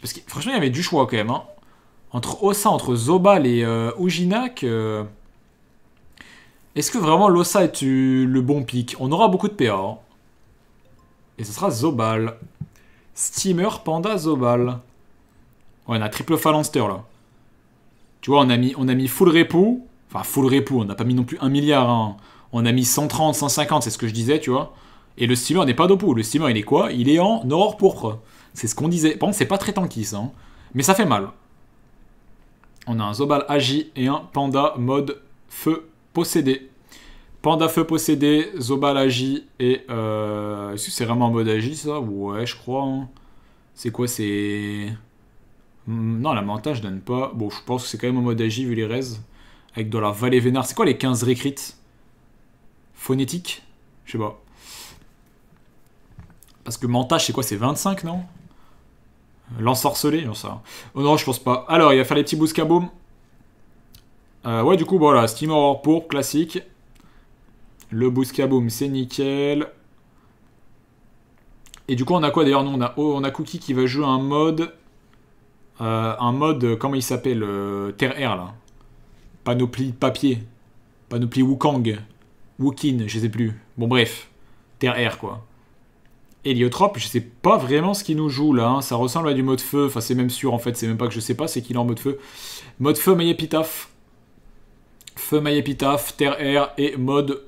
Parce que franchement, il y avait du choix quand même. Hein. Entre Ossa, oh, entre Zobal et euh, Uginak. Est-ce que vraiment Lossa est le bon pic On aura beaucoup de PA. Hein. Et ce sera Zobal. Steamer Panda Zobal. on a triple phalanster là. Tu vois, on a mis, on a mis full repo. Enfin, full repo, on n'a pas mis non plus 1 milliard. Hein. On a mis 130, 150, c'est ce que je disais, tu vois. Et le steamer n'est pas dopo. Le steamer, il est quoi Il est en or pourpre. C'est ce qu'on disait. Bon, c'est pas très tanky ça, hein. mais ça fait mal. On a un Zobal agi et un Panda mode feu possédé. Panda feu possédé, Zobal agi et... Euh, est-ce que c'est vraiment en mode agi ça Ouais, je crois. Hein. C'est quoi C'est... Hmm, non, la montage donne pas. Bon, je pense que c'est quand même en mode agi vu les res Avec de la vallée vénard. C'est quoi les 15 récrites Phonétique Je sais pas. Parce que montage c'est quoi C'est 25, non L'ensorceler, non ça. Oh non, je pense pas. Alors, il va faire les petits bouscaboum. Euh, ouais, du coup, voilà, Steam pour, classique. Le bouscaboum, c'est nickel. Et du coup, on a quoi d'ailleurs non on a, oh, on a Cookie qui va jouer un mode... Euh, un mode, euh, comment il s'appelle Terre-Air, là. Panoplie papier. Panoplie Wukong. Wukin, je sais plus. Bon, bref. Terre-Air, quoi héliotrope, je sais pas vraiment ce qu'il nous joue là, hein. ça ressemble à du mode feu, enfin c'est même sûr en fait, c'est même pas que je sais pas, c'est qu'il est en mode feu. Mode feu maya épitaphe feu My épitaphe terre air et mode...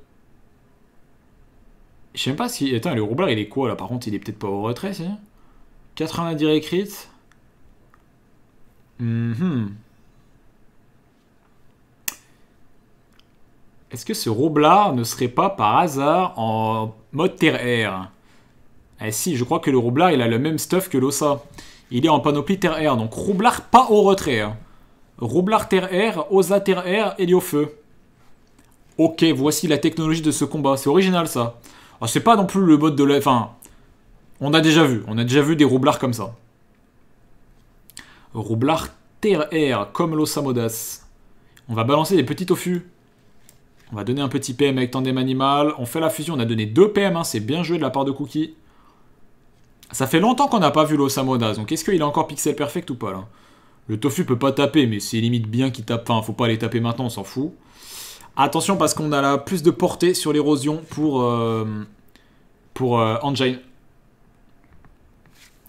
Je sais même pas si... Attends, le roublard il est quoi là Par contre il est peut-être pas au retrait, si 90 dire Hum Est-ce que ce roublard ne serait pas par hasard en mode terre-air eh si, je crois que le roublard, il a le même stuff que l'osa Il est en panoplie terre-air, donc roublard pas au retrait. Hein. Roublard terre-air, Osa terre-air, feu Ok, voici la technologie de ce combat. C'est original ça. Ah, c'est pas non plus le mode de la... Enfin, on a déjà vu. On a déjà vu des roublards comme ça. Roublard terre-air, comme modas On va balancer des petits tofu. On va donner un petit PM avec tandem animal. On fait la fusion. On a donné deux PM. Hein. C'est bien joué de la part de Cookie. Ça fait longtemps qu'on n'a pas vu l'Osamodas, donc est-ce qu'il est encore pixel perfect ou pas là Le tofu peut pas taper, mais c'est limite bien qu'il tape. Enfin, faut pas les taper maintenant, on s'en fout. Attention parce qu'on a la plus de portée sur l'érosion pour, euh, pour euh,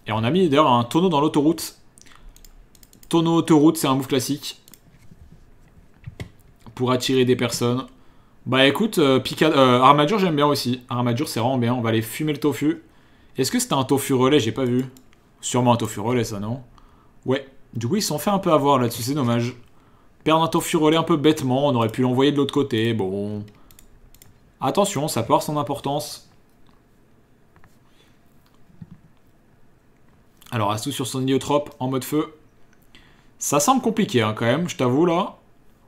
Et on a mis d'ailleurs un tonneau dans l'autoroute. Tonneau autoroute, c'est un move classique. Pour attirer des personnes. Bah écoute, euh, euh j'aime bien aussi. Armadure c'est vraiment bien, on va aller fumer le tofu. Est-ce que c'était un tofu relais J'ai pas vu. Sûrement un tofu relais, ça, non Ouais. Du coup, ils s'en fait un peu avoir là-dessus, c'est dommage. Perdre un tofu relais un peu bêtement, on aurait pu l'envoyer de l'autre côté, bon... Attention, ça peut son importance. Alors, Astou sur son idiotrope, en mode feu. Ça semble compliqué, hein, quand même, je t'avoue, là.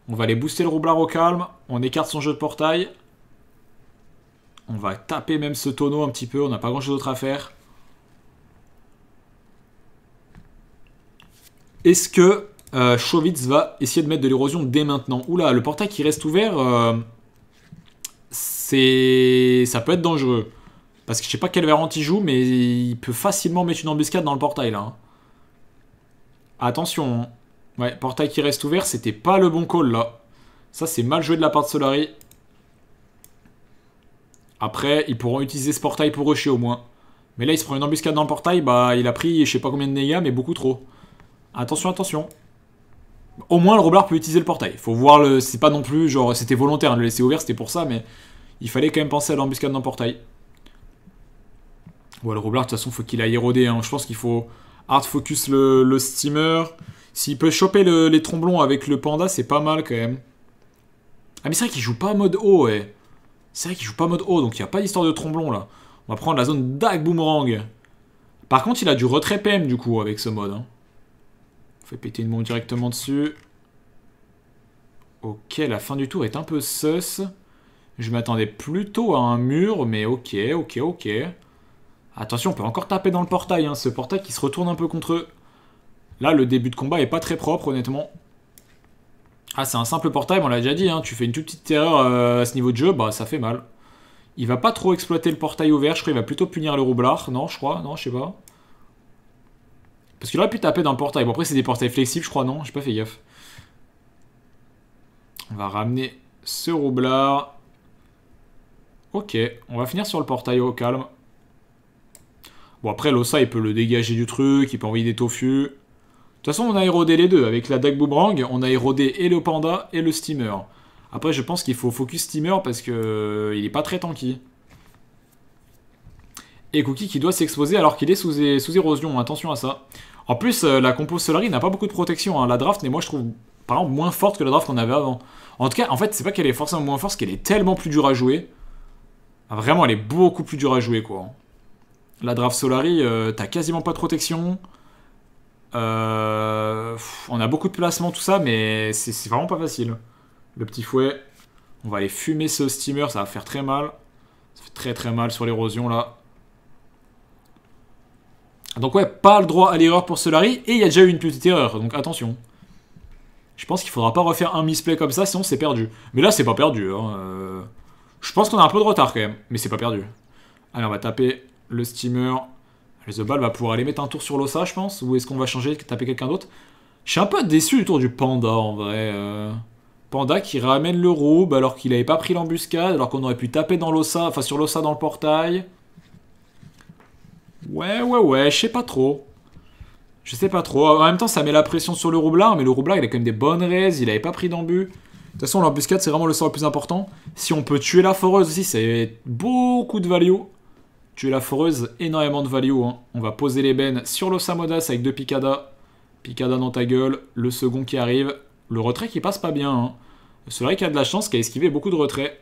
On va aller booster le roublard au calme, on écarte son jeu de portail. On va taper même ce tonneau un petit peu, on n'a pas grand chose d'autre à faire. Est-ce que euh, Chowitz va essayer de mettre de l'érosion dès maintenant Oula, le portail qui reste ouvert, euh, c'est, ça peut être dangereux. Parce que je sais pas quel variante il joue, mais il peut facilement mettre une embuscade dans le portail là. Hein. Attention. Hein. Ouais, portail qui reste ouvert, c'était pas le bon call là. Ça c'est mal joué de la part de Solari. Après, ils pourront utiliser ce portail pour rusher au moins. Mais là, il se prend une embuscade dans le portail, bah il a pris je sais pas combien de dégâts, mais beaucoup trop. Attention, attention. Au moins, le roblard peut utiliser le portail. Faut voir, le... c'est pas non plus, genre, c'était volontaire, le laisser ouvert, c'était pour ça, mais il fallait quand même penser à l'embuscade dans le portail. Ouais, le roblard, de toute façon, faut qu'il aille éroder. Hein. Je pense qu'il faut hard focus le, steamer. S'il peut choper les tromblons avec le panda, c'est pas mal quand même. Ah, mais c'est vrai qu'il joue pas en mode haut, ouais. C'est vrai qu'il joue pas mode haut, donc il n'y a pas d'histoire de tromblon là. On va prendre la zone Dag Boomerang. Par contre, il a du retrait PM du coup avec ce mode. Hein. On fait péter une bombe directement dessus. Ok, la fin du tour est un peu sus. Je m'attendais plutôt à un mur, mais ok, ok, ok. Attention, on peut encore taper dans le portail, hein, ce portail qui se retourne un peu contre eux. Là, le début de combat est pas très propre, honnêtement. Ah, c'est un simple portail, on l'a déjà dit, hein. tu fais une toute petite erreur euh, à ce niveau de jeu, bah ça fait mal. Il va pas trop exploiter le portail ouvert, je crois qu'il va plutôt punir le roublard, non, je crois, non, je sais pas. Parce qu'il aurait pu taper dans le portail, bon après c'est des portails flexibles, je crois, non, j'ai pas fait gaffe. On va ramener ce roublard. Ok, on va finir sur le portail au calme. Bon après l'Ossa il peut le dégager du truc, il peut envoyer des tofu's. De toute façon, on a érodé les deux. Avec la DAG Boomerang, on a érodé et le Panda et le Steamer. Après, je pense qu'il faut focus Steamer parce que euh, il pas très tanky. Et Cookie qui doit s'exposer alors qu'il est sous, sous érosion, attention à ça. En plus, euh, la compo Solari n'a pas beaucoup de protection. Hein. La draft, mais moi je trouve par exemple moins forte que la draft qu'on avait avant. En tout cas, en fait, c'est pas qu'elle est forcément moins forte, c'est qu'elle est tellement plus dure à jouer. Ah, vraiment, elle est beaucoup plus dure à jouer, quoi. La draft Solari, euh, t'as quasiment pas de protection. Euh, on a beaucoup de placements, tout ça, mais c'est vraiment pas facile. Le petit fouet. On va aller fumer ce steamer, ça va faire très mal. Ça fait très très mal sur l'érosion, là. Donc ouais, pas le droit à l'erreur pour Solari. Et il y a déjà eu une petite erreur, donc attention. Je pense qu'il faudra pas refaire un misplay comme ça, sinon c'est perdu. Mais là, c'est pas perdu. Hein, euh. Je pense qu'on a un peu de retard quand même, mais c'est pas perdu. Allez, on va taper le steamer. Les The Ball va pouvoir aller mettre un tour sur l'Ossa, je pense. Ou est-ce qu'on va changer, taper quelqu'un d'autre Je suis un peu déçu du tour du Panda, en vrai. Euh. Panda qui ramène le roube alors qu'il n'avait pas pris l'embuscade, alors qu'on aurait pu taper dans l'Ossa, enfin sur l'Ossa dans le portail. Ouais, ouais, ouais, je sais pas trop. Je sais pas trop. En même temps, ça met la pression sur le roublard, mais le roublard, il a quand même des bonnes raises, il avait pas pris d'embus. De toute façon, l'embuscade, c'est vraiment le sort le plus important. Si on peut tuer la foreuse aussi, c'est beaucoup de value. Tu es la foreuse, énormément de value. Hein. On va poser les bennes sur l'Osamodas avec deux Picada. Picada dans ta gueule, le second qui arrive. Le retrait qui passe pas bien. Hein. C'est vrai qu'il a de la chance, qui a esquivé beaucoup de retraits.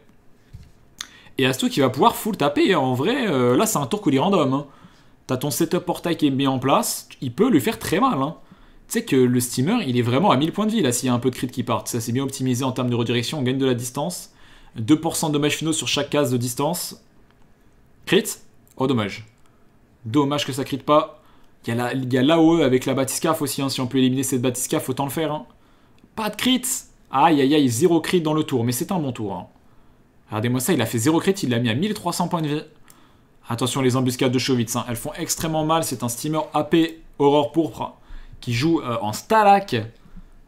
Et Astou qui va pouvoir full taper. Hein. En vrai, euh, là, c'est un tour coulis random. Hein. T'as ton setup portail qui est mis en place. Il peut lui faire très mal. Tu sais que le steamer, il est vraiment à 1000 points de vie là s'il y a un peu de crit qui partent. Ça, c'est bien optimisé en termes de redirection. On gagne de la distance. 2% de dommages finaux sur chaque case de distance. Crit Oh, dommage. Dommage que ça crit pas. Il y a l'AOE avec la Batiscaf aussi. Hein. Si on peut éliminer cette Batiscaf, autant le faire. Hein. Pas de crit Aïe, aïe, aïe, zéro crit dans le tour. Mais c'est un bon tour. Hein. Regardez-moi ça, il a fait zéro crit, il l'a mis à 1300 points de vie. Attention, les embuscades de Chovitz, hein. elles font extrêmement mal. C'est un steamer AP Aurore Pourpre qui joue euh, en Stalak.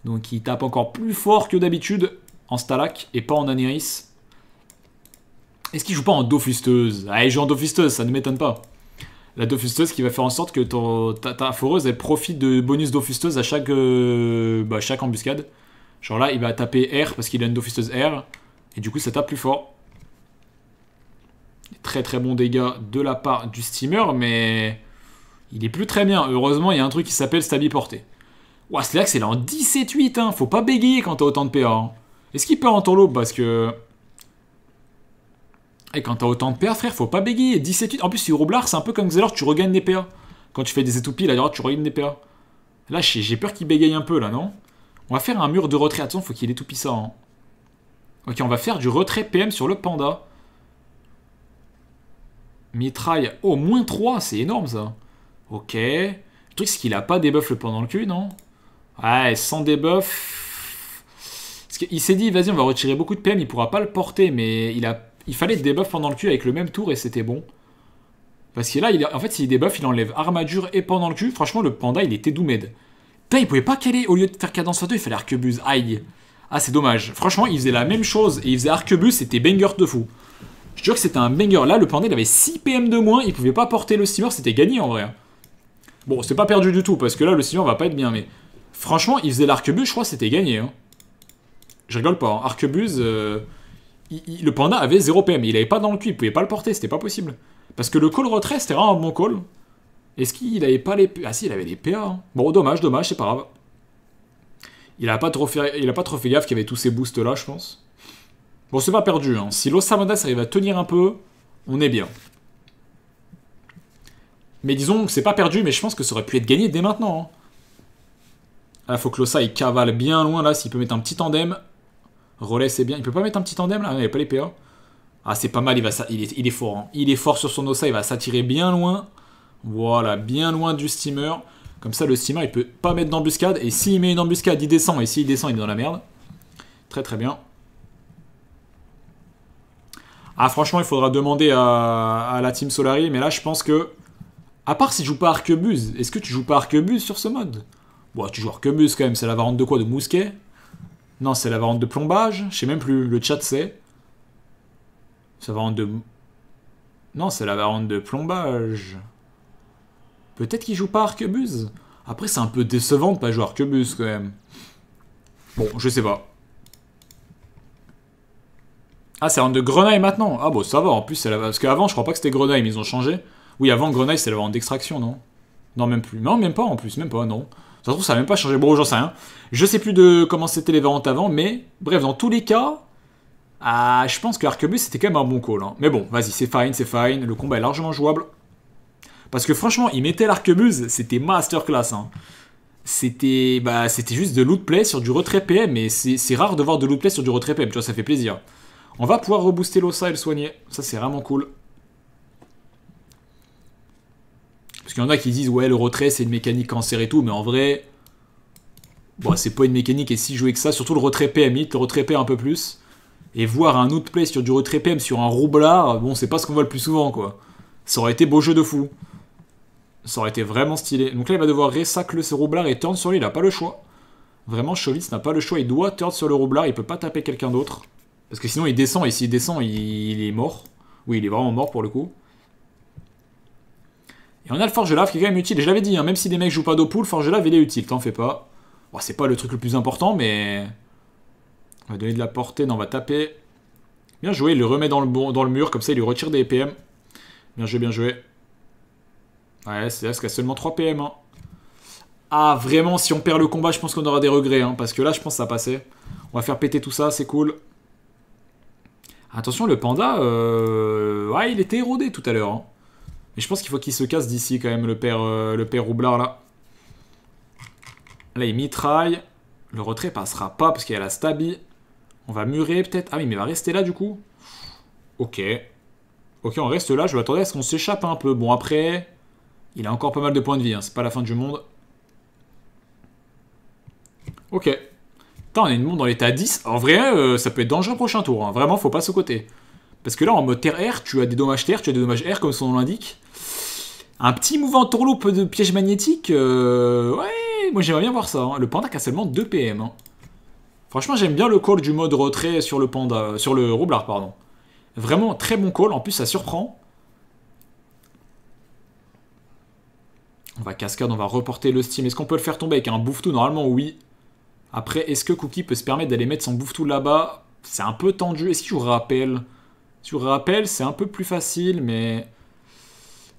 Donc il tape encore plus fort que d'habitude en Stalak et pas en aniris. Est-ce qu'il joue pas en dofusteuse Ah, il joue en dofusteuse, ça ne m'étonne pas. La dofusteuse qui va faire en sorte que ton, ta, foreuse elle profite de bonus doffusteuse à chaque, euh, bah, chaque embuscade. Genre là, il va taper R parce qu'il a une Dofusteuse R. Et du coup, ça tape plus fort. Très très bon dégâts de la part du steamer, mais il est plus très bien. Heureusement, il y a un truc qui s'appelle stabi porté. Ouah, là il est en 17-8, hein. Faut pas bégayer quand t'as autant de PA. Hein. Est-ce qu'il perd en Parce que et quand t'as autant de PA, frère, faut pas bégayer. 17 En plus, si Roublard, c'est un peu comme Xelor, tu regagnes des PA. Quand tu fais des étoupies, là, tu regagnes des PA. Là, j'ai peur qu'il bégaye un peu, là, non On va faire un mur de retrait. Attention, faut qu'il étoupie ça. Hein. Ok, on va faire du retrait PM sur le panda. Mitraille. Oh, moins 3, c'est énorme, ça. Ok. Le truc, c'est qu'il a pas débuff le panda le cul, non Ouais, sans debuff. Il Il s'est dit, vas-y, on va retirer beaucoup de PM, il pourra pas le porter, mais il a il fallait debuff pendant le cul avec le même tour et c'était bon. Parce que là, il, en fait, s'il debuff il enlève armature et pendant le cul. Franchement, le panda, il était Doomed. Putain, il pouvait pas caler. Au lieu de faire cadence 2, il fallait arquebuse. Aïe. Ah, c'est dommage. Franchement, il faisait la même chose et il faisait arquebuse. C'était banger de fou. Je jure que c'était un banger. Là, le panda, il avait 6 PM de moins. Il pouvait pas porter le steamer. C'était gagné en vrai. Bon, c'est pas perdu du tout parce que là, le steamer va pas être bien. Mais franchement, il faisait l'arquebuse. Je crois que c'était gagné. Hein. Je rigole pas. Hein. Arquebuse. Euh, le panda avait 0 PM. Il n'avait pas dans le cul, il pouvait pas le porter, c'était pas possible. Parce que le call retrait, c'était vraiment un bon call. Est-ce qu'il avait pas les. Ah si, il avait les PA. Hein. Bon, dommage, dommage, c'est pas grave. Il a pas trop fait, il a pas trop fait gaffe qu'il avait tous ces boosts là, je pense. Bon, c'est pas perdu. Hein. Si Los Mandas arrive à tenir un peu, on est bien. Mais disons que c'est pas perdu, mais je pense que ça aurait pu être gagné dès maintenant. Il hein. Ah, faut que Losa il cavale bien loin là, s'il peut mettre un petit tandem. Relais, c'est bien. Il peut pas mettre un petit tandem là hein, Il n'y a pas les PA. Ah, c'est pas mal, il, va, il, est, fort. Hein. Il est fort sur son Ossa, il va s'attirer bien loin. Voilà, bien loin du steamer. Comme ça, le steamer, il peut pas mettre d'embuscade. Et s'il met une embuscade, il descend. Et s'il descend, il est dans la merde. Très très bien. Ah, franchement, il faudra demander à, la team Solari. Mais là, je pense que. À part si tu joues pas Arquebuse, est-ce que tu joues pas Arquebuse sur ce mode Bon, tu joues Arquebuse quand même, c'est la variante de quoi De Mousquet non, c'est la variante de plombage. Je sais même plus. Le chat c'est. C'est la variante de. Non, c'est la variante de plombage. Peut-être qu'il joue pas Arquebuse Après, c'est un peu décevant de pas jouer Arquebuse, quand même. Bon, je sais pas. Ah, c'est la variante de Grenaille maintenant. Ah, bon, ça va. En plus, c'est la. Parce qu'avant, je crois pas que c'était Grenaille, mais ils ont changé. Oui, avant Grenaille, c'est la variante d'extraction, non Non, même plus. Non, même pas en plus. Même pas, non. Ça se trouve, ça n'a même pas changé. Bon, j'en sais rien. Je sais plus de comment c'était les variantes avant, mais bref, dans tous les cas, ah, je pense que l'Arquebuse, c'était quand même un bon call. Hein. Mais bon, vas-y, c'est fine, c'est fine. Le combat est largement jouable. Parce que franchement, il mettait l'arquebuse, c'était masterclass. Hein. C'était bah, c'était juste de loot play sur du retrait PM, et c'est rare de voir de loot play sur du retrait PM, tu vois, ça fait plaisir. On va pouvoir rebooster l'Ossa et le soigner, ça c'est vraiment cool. Parce qu'il y en a qui disent, ouais, le retrait, c'est une mécanique cancer et tout, mais en vrai, bon, c'est pas une mécanique et si jouer que ça, surtout le retrait PM, le retrait PM un peu plus. Et voir un outplay sur du retrait PM sur un roublard, bon, c'est pas ce qu'on voit le plus souvent, quoi. Ça aurait été beau jeu de fou. Ça aurait été vraiment stylé. Donc là, il va devoir resacler ce roublard et turn sur lui, il a pas le choix. Vraiment, Chovitz n'a pas le choix, il doit turn sur le roublard, il peut pas taper quelqu'un d'autre. Parce que sinon, il descend, et s'il descend, il est mort. Oui, il est vraiment mort pour le coup. Et on a le forge lave qui est quand même utile. je l'avais dit, hein, même si des mecs jouent pas forge lave il est utile, t'en fais pas. c'est pas le truc le plus important, mais. On va donner de la portée, non, on va taper. Bien joué, il le remet dans le, mur, comme ça il lui retire des PM. Bien joué, bien joué. Ouais, c'est là, ce qu'il a seulement 3 PM. Hein. Ah, vraiment, si on perd le combat, je pense qu'on aura des regrets, hein, parce que là, je pense que ça passait. On va faire péter tout ça, c'est cool. Attention, le panda, euh, ouais, il était érodé tout à l'heure. Mais je pense qu'il faut qu'il se casse d'ici quand même, le père, euh, le père Roublard là. Là, il mitraille. Le retrait passera pas parce qu'il y a la stabi. On va murer peut-être. Ah oui, mais il va rester là du coup. Ok. Ok, on reste là. Je vais attendre à ce qu'on s'échappe un peu. Bon, après, il a encore pas mal de points de vie. Hein. C'est pas la fin du monde. Ok. Putain, on est une monde dans l'état 10. En vrai, euh, ça peut être dangereux prochain tour. Hein. Vraiment, faut pas se côté. Parce que là, en mode terre-air, tu as des dommages terre, tu as des dommages air, comme son nom l'indique. Un petit mouvement tourloupe de piège magnétique, euh, ouais, moi j'aimerais bien voir ça. Hein. Le panda qui a seulement 2 PM. Hein. Franchement, j'aime bien le call du mode retrait sur le panda, euh, sur le roublard, pardon. Vraiment, très bon call, en plus ça surprend. On va cascade, on va reporter le steam. Est-ce qu'on peut le faire tomber avec un bouffe Normalement, oui. Après, est-ce que Cookie peut se permettre d'aller mettre son bouffe là-bas C'est un peu tendu. Est-ce je vous rappelle sur rappel, c'est un peu plus facile, mais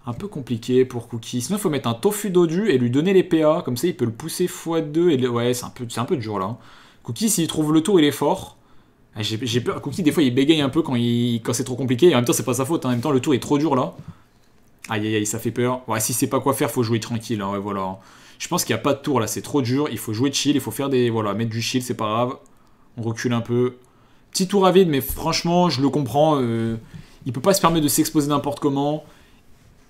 un peu compliqué pour Cookie. Sinon, il faut mettre un tofu dodu et lui donner les PA. Comme ça, il peut le pousser x2. Et Ouais, c'est un, peu, un peu dur là. Hein. Cookie, s'il trouve le tour, il est fort. Ah, j'ai peur. Cookie, des fois, il bégaye un peu quand, il... quand c'est trop compliqué. Et en même temps, c'est pas sa faute. Hein. En même temps, le tour est trop dur là. Aïe aïe aïe, ça fait peur. Ouais, si c'est pas quoi faire, faut jouer tranquille. Hein. voilà. Je pense qu'il n'y a pas de tour là, c'est trop dur. Il faut jouer chill, il faut faire des. Voilà, mettre du chill, c'est pas grave. On recule un peu. Petit tour à vide, mais franchement, je le comprends. il euh, il peut pas se permettre de s'exposer n'importe comment.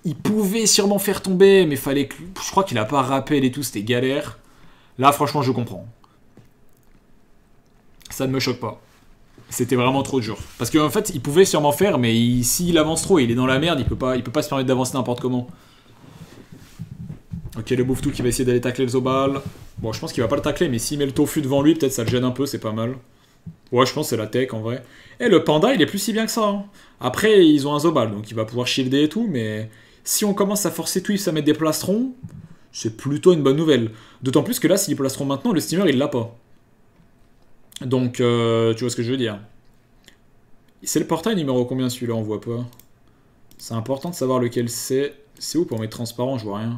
Il pouvait sûrement faire tomber, mais fallait que... Je crois qu'il a pas rappelé et tout, c'était galère. Là, franchement, je comprends. Ça ne me choque pas. C'était vraiment trop dur. Parce qu'en fait, il pouvait sûrement faire, mais s'il avance trop il est dans la merde, il peut pas, il peut pas se permettre d'avancer n'importe comment. Ok, le bouffe qui va essayer d'aller tacler le Zobal. Bon, je pense qu'il va pas le tacler, mais s'il met le tofu devant lui, peut-être ça le gêne un peu, c'est pas mal. Ouais, je pense c'est la tech en vrai. Et eh, le panda, il est plus si bien que ça. Hein. Après, ils ont un Zobal, donc il va pouvoir shielder et tout, mais si on commence à forcer Twitch, à mettre des plastrons, c'est plutôt une bonne nouvelle. D'autant plus que là, s'ils plastrons maintenant, le steamer, il l'a pas. Donc, euh, tu vois ce que je veux dire. C'est le portail numéro combien celui-là, on voit pas. C'est important de savoir lequel c'est. C'est où pour mettre transparent, je vois rien.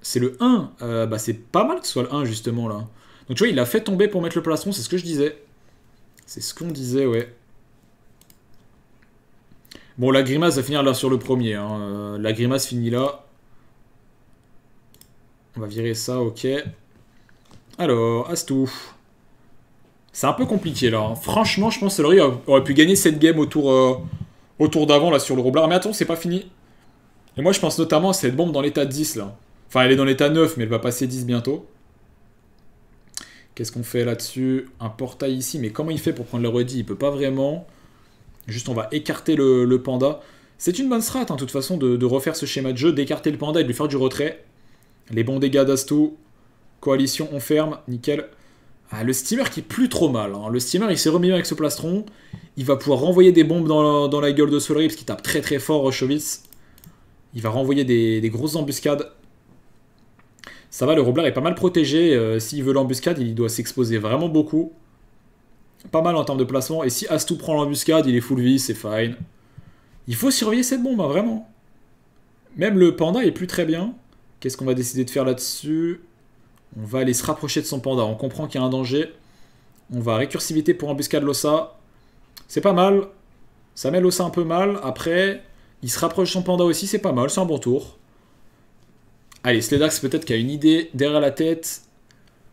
C'est le 1. Euh, bah c'est pas mal que ce soit le 1 justement là. Donc tu vois, il a fait tomber pour mettre le plastron, c'est ce que je disais. C'est ce qu'on disait, ouais. Bon, la grimace va finir là sur le premier. Hein. Euh, la grimace finit là. On va virer ça, ok. Alors, Astou. C'est un peu compliqué là. Hein. Franchement, je pense que Celery aurait pu gagner cette game autour, euh, autour d'avant là sur le Roblar. Mais attends, c'est pas fini. Et moi, je pense notamment à cette bombe dans l'état 10 là. Enfin, elle est dans l'état 9, mais elle va passer 10 bientôt. Qu'est-ce qu'on fait là-dessus Un portail ici, mais comment il fait pour prendre le redit Il peut pas vraiment. Juste, on va écarter le, panda. C'est une bonne strat, hein, de toute façon, de, refaire ce schéma de jeu, d'écarter le panda et de lui faire du retrait. Les bons dégâts d'Astou. Coalition, on ferme. Nickel. Ah, le steamer qui est plus trop mal. Hein. Le steamer, il s'est remis avec ce plastron. Il va pouvoir renvoyer des bombes dans la, gueule de Solari, parce qu'il tape très très fort Rochevitz. Il va renvoyer des grosses embuscades. Ça va, le Roblard est pas mal protégé. Euh, s'il veut l'embuscade, il doit s'exposer vraiment beaucoup. Pas mal en termes de placement. Et si Astou prend l'embuscade, il est full vie, c'est fine. Il faut surveiller cette bombe, hein, vraiment. Même le panda est plus très bien. Qu'est-ce qu'on va décider de faire là-dessus On va aller se rapprocher de son panda. On comprend qu'il y a un danger. On va récursivité pour embuscade l'ossa. C'est pas mal. Ça met l'ossa un peu mal. Après, il se rapproche de son panda aussi, c'est pas mal. C'est un bon tour. Allez, Sledax peut-être qu'il a une idée derrière la tête.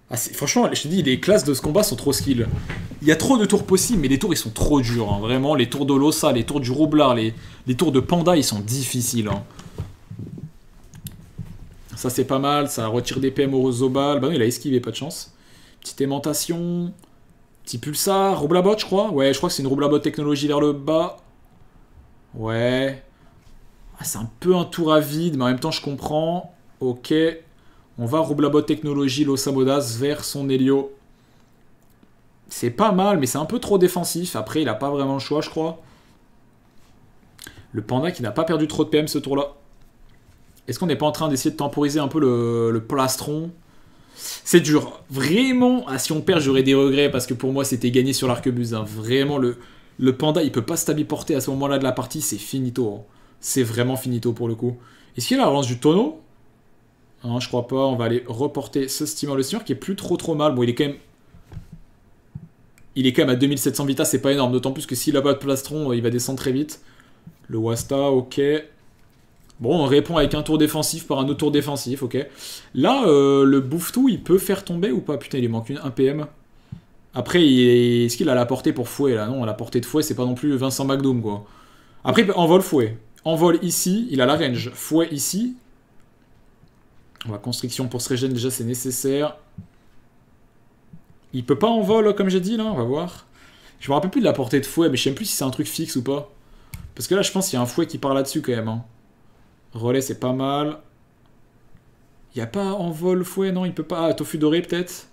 Ah, franchement, je te dis, les classes de ce combat sont trop skill. Il y a trop de tours possibles, mais les tours, ils sont trop durs. Hein. Vraiment, les tours de l'ossa les tours du Roublard, les... tours de Panda, ils sont difficiles. Hein. Ça, c'est pas mal. Ça retire des PM au Zobal. Bah non, il a esquivé, pas de chance. Petite aimantation. Petit pulsar. Roublabot, je crois. Ouais, je crois que c'est une Roublabot technologie vers le bas. Ouais. Ah, c'est un peu un tour à vide, mais en même temps, je comprends. Ok. On va Roublabot Technologie, Los vers son Helio. C'est pas mal, mais c'est un peu trop défensif. Après, il n'a pas vraiment le choix, je crois. Le Panda qui n'a pas perdu trop de PM ce tour-là. Est-ce qu'on n'est pas en train d'essayer de temporiser un peu le, plastron C'est dur. Vraiment, ah, si on perd, j'aurais des regrets parce que pour moi, c'était gagné sur l'arquebuse. Hein. Vraiment, le, panda, il peut pas se porter à ce moment-là de la partie. C'est finito. Hein. C'est vraiment finito pour le coup. Est-ce qu'il a la relance du tonneau Hein, je crois pas. On va aller reporter ce Steamer le Steamer qui est plus trop trop mal. Bon, il est quand même... Il est quand même à 2700 Vita, c'est pas énorme. D'autant plus que s'il a pas de plastron, euh, il va descendre très vite. Le Wasta, ok. Bon, on répond avec un tour défensif par un autre tour défensif, ok. Là, euh, le bouffe il peut faire tomber ou pas Putain, il lui manque une, 1 PM. Après, est-ce qu'il a la portée pour fouet, là Non, la portée de fouet, c'est pas non plus Vincent McDoom, quoi. Après, il vol fouet. Envole ici, il a la range. Fouet ici, on va constriction pour se régénérer, déjà c'est nécessaire. Il peut pas en vol, comme j'ai dit là, on va voir. Je me rappelle plus de la portée de fouet, mais je sais plus si c'est un truc fixe ou pas. Parce que là, je pense qu'il y a un fouet qui part là-dessus quand même. Hein. Relais, c'est pas mal. Il n'y a pas en vol fouet, non, il peut pas. Ah, tofu doré peut-être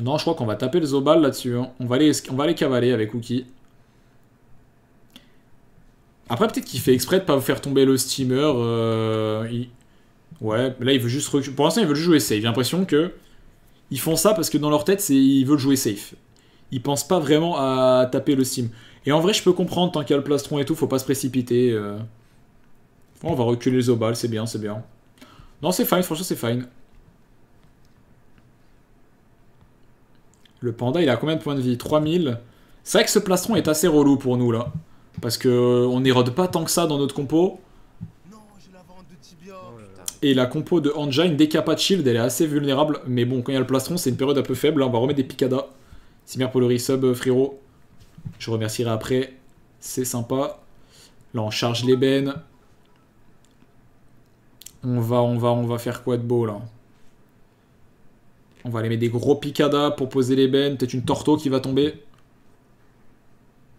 Non, je crois qu'on va taper le Zobal là-dessus. Hein. On, va aller, on va cavaler avec Wookie. Après, peut-être qu'il fait exprès de pas vous faire tomber le steamer. Euh, Ouais, là il veut juste reculer. Pour l'instant, il veut juste jouer safe. J'ai l'impression que ils font ça parce que dans leur tête, ils veulent jouer safe. Ils pensent pas vraiment à taper le sim. Et en vrai, je peux comprendre, tant qu'il y a le plastron et tout, faut pas se précipiter. Euh. on va reculer les obales, c'est bien, c'est bien. Non, c'est fine, franchement, c'est fine. Le panda, il a combien de points de vie 3000. C'est vrai que ce plastron est assez relou pour nous, là. Parce que euh, on n'érode pas tant que ça dans notre compo et la compo de Angine, une qu'il shield, elle est assez vulnérable. Mais bon, quand il y a le plastron, c'est une période un peu faible. Hein. on va remettre des picadas. pour le resub, euh, frérot. Je remercierai après. C'est sympa. Là, on charge l'ébène. On va, on va, on va faire quoi de beau, là On va aller mettre des gros picadas pour poser l'ébène. Peut-être une torto qui va tomber.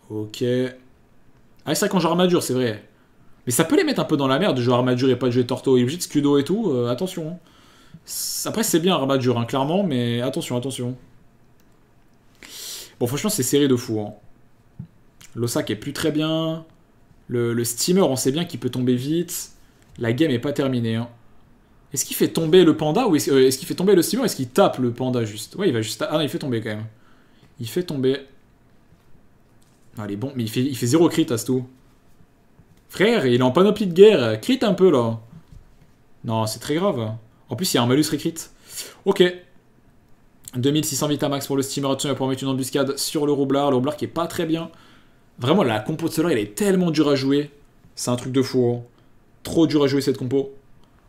Ok. Ah, c'est ça qu'on c'est vrai. Mais ça peut les mettre un peu dans la merde de jouer Armadure et pas de jouer Torto. Il est obligé de Scudo et tout, euh, attention. Hein. Après, c'est bien Armadure, hein, clairement, mais attention, attention. Bon, franchement, c'est serré de fou. Hein. L'Ossac est plus très bien. Le, Steamer, on sait bien qu'il peut tomber vite. La game est pas terminée. Hein. Est-ce qu'il fait tomber le panda ou est-ce euh, qu'il fait tomber le steamer Est-ce qu'il tape le panda juste Ouais, il va juste. Ah non, il fait tomber quand même. Il fait tomber. Allez, ah, bon, mais il fait, il fait zéro crit à ce tout. Frère, il est en panoplie de guerre. Crit un peu, là. Non, c'est très grave. Hein. En plus, il y a un malus récrit. Ok. 2600 Vitamax pour le steamer va pour mettre une embuscade sur le roublard. Le roublard qui est pas très bien. Vraiment, la compo de cela, elle est tellement dure à jouer. C'est un truc de fou. Hein. Trop dur à jouer cette compo.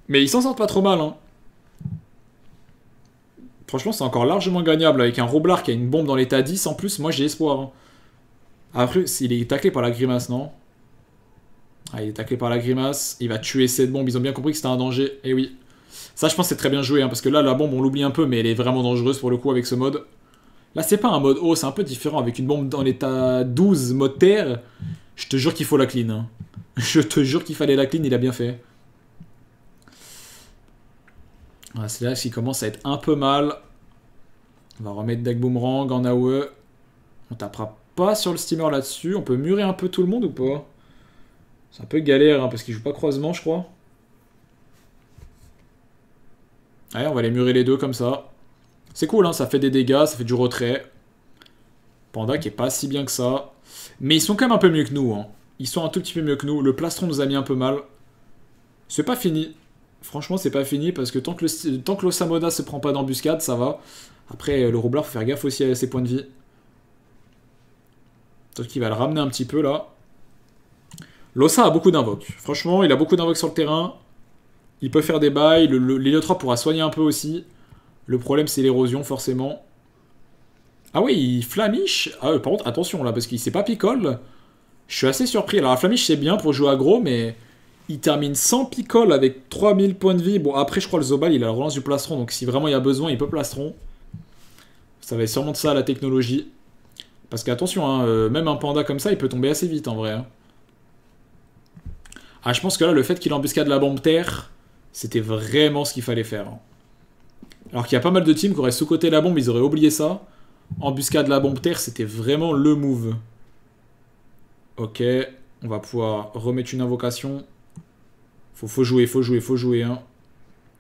Mais ils s'en sortent pas trop mal. Hein. Franchement, c'est encore largement gagnable. Avec un roublard qui a une bombe dans l'état 10, en plus, moi j'ai espoir. Hein. Après, il est taclé par la grimace, non ah, il est taclé par la grimace. Il va tuer cette bombe. Ils ont bien compris que c'était un danger. Et eh oui. Ça, je pense c'est très bien joué. Hein, parce que là, la bombe, on l'oublie un peu. Mais elle est vraiment dangereuse pour le coup avec ce mode. Là, c'est pas un mode haut. C'est un peu différent. Avec une bombe dans l'état 12, mode terre. Je te jure qu'il faut la clean. Hein. Je te jure qu'il fallait la clean. Il a bien fait. Ah, c'est là qu'il commence à être un peu mal. On va remettre Dag Boomerang en AOE. On tapera pas sur le steamer là-dessus. On peut murer un peu tout le monde ou pas c'est un peu galère, hein, parce qu'il joue pas croisement, je crois. Allez, on va les murer les deux comme ça. C'est cool, hein, ça fait des dégâts, ça fait du retrait. Panda qui est pas si bien que ça. Mais ils sont quand même un peu mieux que nous. Hein. Ils sont un tout petit peu mieux que nous. Le plastron nous a mis un peu mal. C'est pas fini. Franchement, c'est pas fini parce que tant que, le, l'Osamoda se prend pas d'embuscade, ça va. Après, euh, le roublard, faut faire gaffe aussi à ses points de vie. Sauf qu'il va le ramener un petit peu là. Lossa a beaucoup d'invoques. Franchement, il a beaucoup d'invoques sur le terrain. Il peut faire des bails. 3 pourra soigner un peu aussi. Le problème, c'est l'érosion, forcément. Ah oui, il ah, euh, par contre, attention là, parce qu'il sait pas picole. Je suis assez surpris. Alors, la c'est bien pour jouer aggro, mais il termine sans picole avec 3000 points de vie. Bon, après, je crois le Zobal, il a la relance du plastron. Donc, si vraiment il y a besoin, il peut plastron. Ça va être sûrement de ça, la technologie. Parce qu'attention, hein, euh, même un panda comme ça, il peut tomber assez vite en vrai. Hein. Ah, je pense que là, le fait qu'il embuscade la bombe terre, c'était vraiment ce qu'il fallait faire. Hein. Alors qu'il y a pas mal de teams qui auraient sous-coté la bombe, ils auraient oublié ça. Embuscade la bombe terre, c'était vraiment le move. Ok, on va pouvoir remettre une invocation. Faut, faut jouer, faut jouer, faut jouer. Hein.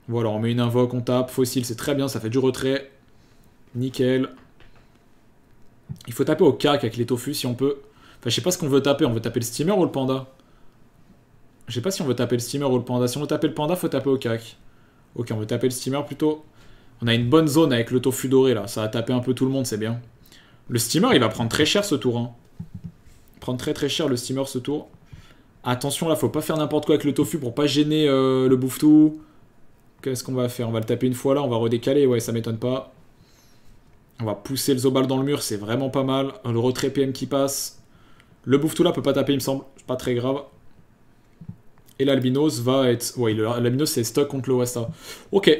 Voilà, on met une invoque, on tape. Fossile, c'est très bien, ça fait du retrait. Nickel. Il faut taper au cac avec les tofu si on peut. Enfin, je sais pas ce qu'on veut taper. On veut taper le steamer ou le panda je sais pas si on veut taper le steamer ou le panda. Si on veut taper le panda, faut taper au cac. Ok, on veut taper le steamer plutôt. On a une bonne zone avec le tofu doré là. Ça a tapé un peu tout le monde, c'est bien. Le steamer, il va prendre très cher ce tour. Hein. Prendre très très cher le steamer ce tour. Attention là, faut pas faire n'importe quoi avec le tofu pour pas gêner euh, le bouffe-tout. Qu'est-ce qu'on va faire On va le taper une fois là, on va redécaler. Ouais, ça m'étonne pas. On va pousser le Zobal dans le mur, c'est vraiment pas mal. Le retrait PM qui passe. Le bouffe-tout là peut pas taper, il me semble. Pas très grave. Et l'albinos va être... Ouais, l'albinos c'est stock contre le Ok.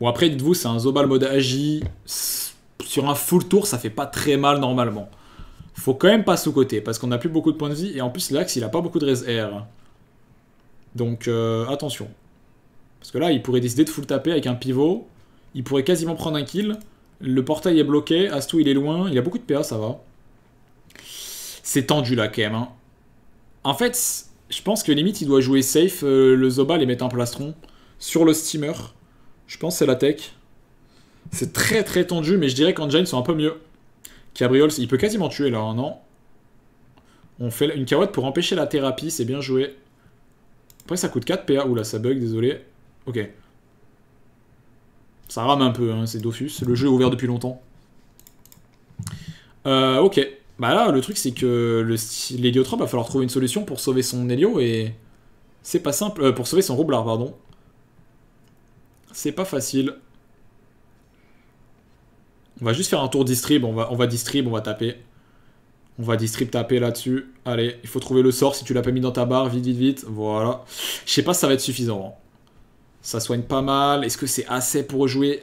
Bon après, dites-vous, c'est un Zobal mode agi. Sur un full tour, ça fait pas très mal normalement. Faut quand même pas sous-côté, parce qu'on a plus beaucoup de points de vie. Et en plus, l'axe, il a pas beaucoup de res air. Donc euh, attention. Parce que là, il pourrait décider de full taper avec un pivot. Il pourrait quasiment prendre un kill. Le portail est bloqué. Astou, il est loin. Il a beaucoup de PA, ça va. C'est tendu là, quand même. Hein. En fait, je pense que limite, il doit jouer safe euh, le Zobal et mettre un plastron sur le steamer. Je pense c'est la tech. C'est très très tendu, mais je dirais qu'Angine sont un peu mieux. Cabriol, il peut quasiment tuer là, hein, non On fait une carotte pour empêcher la thérapie, c'est bien joué. Après, ça coûte 4 PA. Oula, ça bug, désolé. Ok. Ça rame un peu, hein, c'est Dofus. Le jeu est ouvert depuis longtemps. Euh, ok. Bah là, le truc, c'est que l'héliotrope va falloir trouver une solution pour sauver son hélio et. C'est pas simple. Euh, pour sauver son roublard, pardon. C'est pas facile. On va juste faire un tour distrib. On va, on va distrib, on va taper. On va distrib taper là-dessus. Allez, il faut trouver le sort si tu l'as pas mis dans ta barre. Vite, vite, vite. Voilà. Je sais pas si ça va être suffisant. Hein. Ça soigne pas mal. Est-ce que c'est assez pour jouer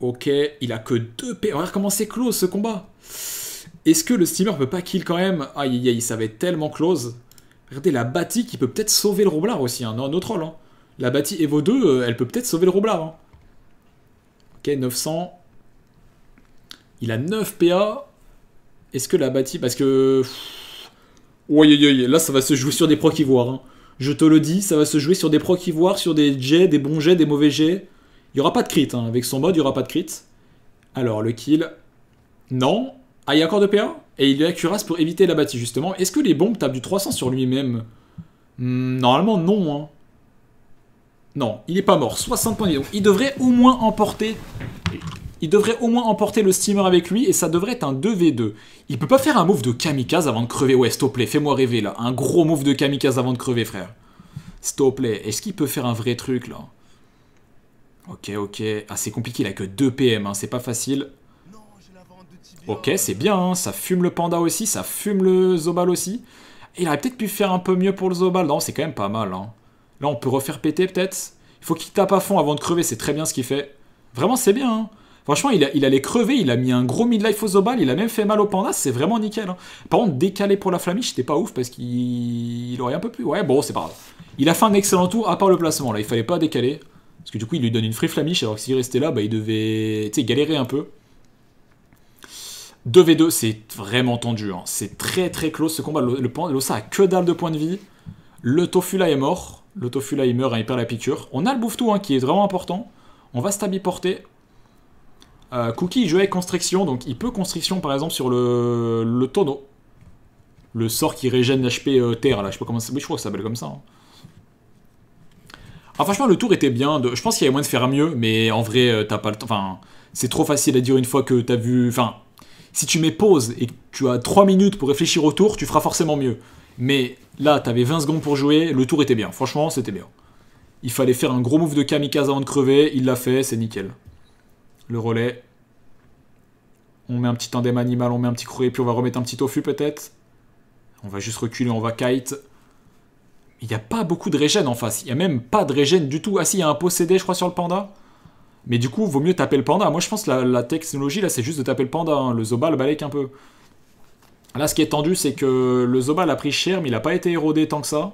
Ok, il a que 2 P. Regarde comment c'est clos ce combat. Est-ce que le steamer peut pas kill quand même Aïe aïe aïe, ça va être tellement close. Regardez la Bati qui peut peut-être sauver le Roublard aussi, hein. non, no rôle. Hein. La Bati Evo 2, euh, elle peut peut-être sauver le Roublard. Hein. Ok, 900. Il a 9 PA. Est-ce que la Bati. Parce que. Aïe, aïe, aïe, là ça va se jouer sur des procs ivoires. Hein. Je te le dis, ça va se jouer sur des procs ivoires, sur des jets, des bons jets, des mauvais jets. Il n'y aura pas de crit, hein. avec son mode, il n'y aura pas de crit. Alors, le kill. Non, ah, il y a encore de PA Et il est a Cuirasse pour éviter la bâtie, justement. Est-ce que les bombes tapent du 300 sur lui-même hmm, Normalement, non. Hein. Non, il n'est pas mort. 60 points de il devrait au moins emporter... Il devrait au moins emporter le steamer avec lui et ça devrait être un 2v2. Il peut pas faire un move de kamikaze avant de crever. Ouais, s'il te plaît, fais-moi rêver là. Un gros move de kamikaze avant de crever, frère. S'il te est-ce qu'il peut faire un vrai truc là Ok, ok. Ah, c'est compliqué, il a que 2 PM, hein. c'est pas facile. Ok, c'est bien, hein, ça fume le panda aussi, ça fume le Zobal aussi. Il aurait peut-être pu faire un peu mieux pour le Zobal. Non, c'est quand même pas mal. Hein. Là, on peut refaire péter peut-être. Il faut qu'il tape à fond avant de crever, c'est très bien ce qu'il fait. Vraiment, c'est bien. Hein. Franchement, il, allait crever, il a mis un gros midlife au Zobal, il a même fait mal au panda, c'est vraiment nickel. Hein. Par contre, décaler pour la flamiche, c'était pas ouf parce qu'il aurait un peu plus. Ouais, bon, c'est pas grave. Il a fait un excellent tour, à part le placement, là, il fallait pas décaler. Parce que du coup, il lui donne une free flamiche, alors que s'il restait là, bah, il devait galérer un peu. 2v2, c'est vraiment tendu. Hein. C'est très très close ce combat. Le, le a que dalle de points de vie. Le Tofula est mort. Le Tofula il meurt, hein, il perd la piqûre. On a le Bouftou hein, qui est vraiment important. On va stabiporter. Euh, Cookie il joue avec Constriction, donc il peut Constriction par exemple sur le, le tonneau. Le sort qui régène l'HP euh, Terre, là, je sais pas comment mais je crois que ça s'appelle comme ça. Ah, franchement, le tour était bien. De... Je pense qu'il y avait moins de faire mieux, mais en vrai, euh, t'as pas le temps. Enfin, c'est trop facile à dire une fois que t'as vu. Enfin, si tu mets pause et que tu as 3 minutes pour réfléchir au tour, tu feras forcément mieux. Mais là, t'avais 20 secondes pour jouer, le tour était bien. Franchement, c'était bien. Il fallait faire un gros move de kamikaze avant de crever, il l'a fait, c'est nickel. Le relais. On met un petit tandem animal, on met un petit creux, et puis on va remettre un petit tofu peut-être. On va juste reculer, on va kite. Il n'y a pas beaucoup de régène en face. Il n'y a même pas de régène du tout. Ah si, il y a un possédé, je crois, sur le panda. Mais du coup, vaut mieux taper le panda. Moi, je pense que la, technologie, là, c'est juste de taper le panda. Hein. Le Zoba le balèque un peu. Là, ce qui est tendu, c'est que le Zoba l'a pris cher, mais il n'a pas été érodé tant que ça.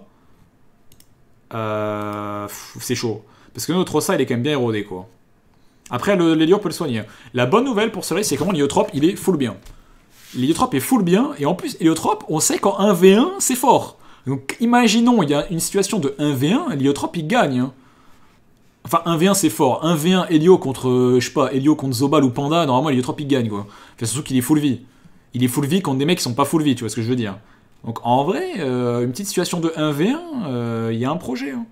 Euh, c'est chaud. Parce que notre ça, il est quand même bien érodé, quoi. Après, l'Hélio peut le soigner. La bonne nouvelle pour Soleil, c'est comment l'Héliotrope, il est full bien. L'Héliotrope est full bien, et en plus, l'Héliotrope, on sait qu'en 1v1, c'est fort. Donc, imaginons, il y a une situation de 1v1, l'Héliotrope, il gagne. Hein. Enfin, 1v1, c'est fort. 1v1 Helio contre, euh, je sais pas, Helio contre Zobal ou Panda, normalement, est il gagne, quoi. Enfin, surtout qu'il est full vie. Il est full vie contre des mecs qui sont pas full vie, tu vois ce que je veux dire. Donc, en vrai, euh, une petite situation de 1v1, euh, il y a un projet. Hein.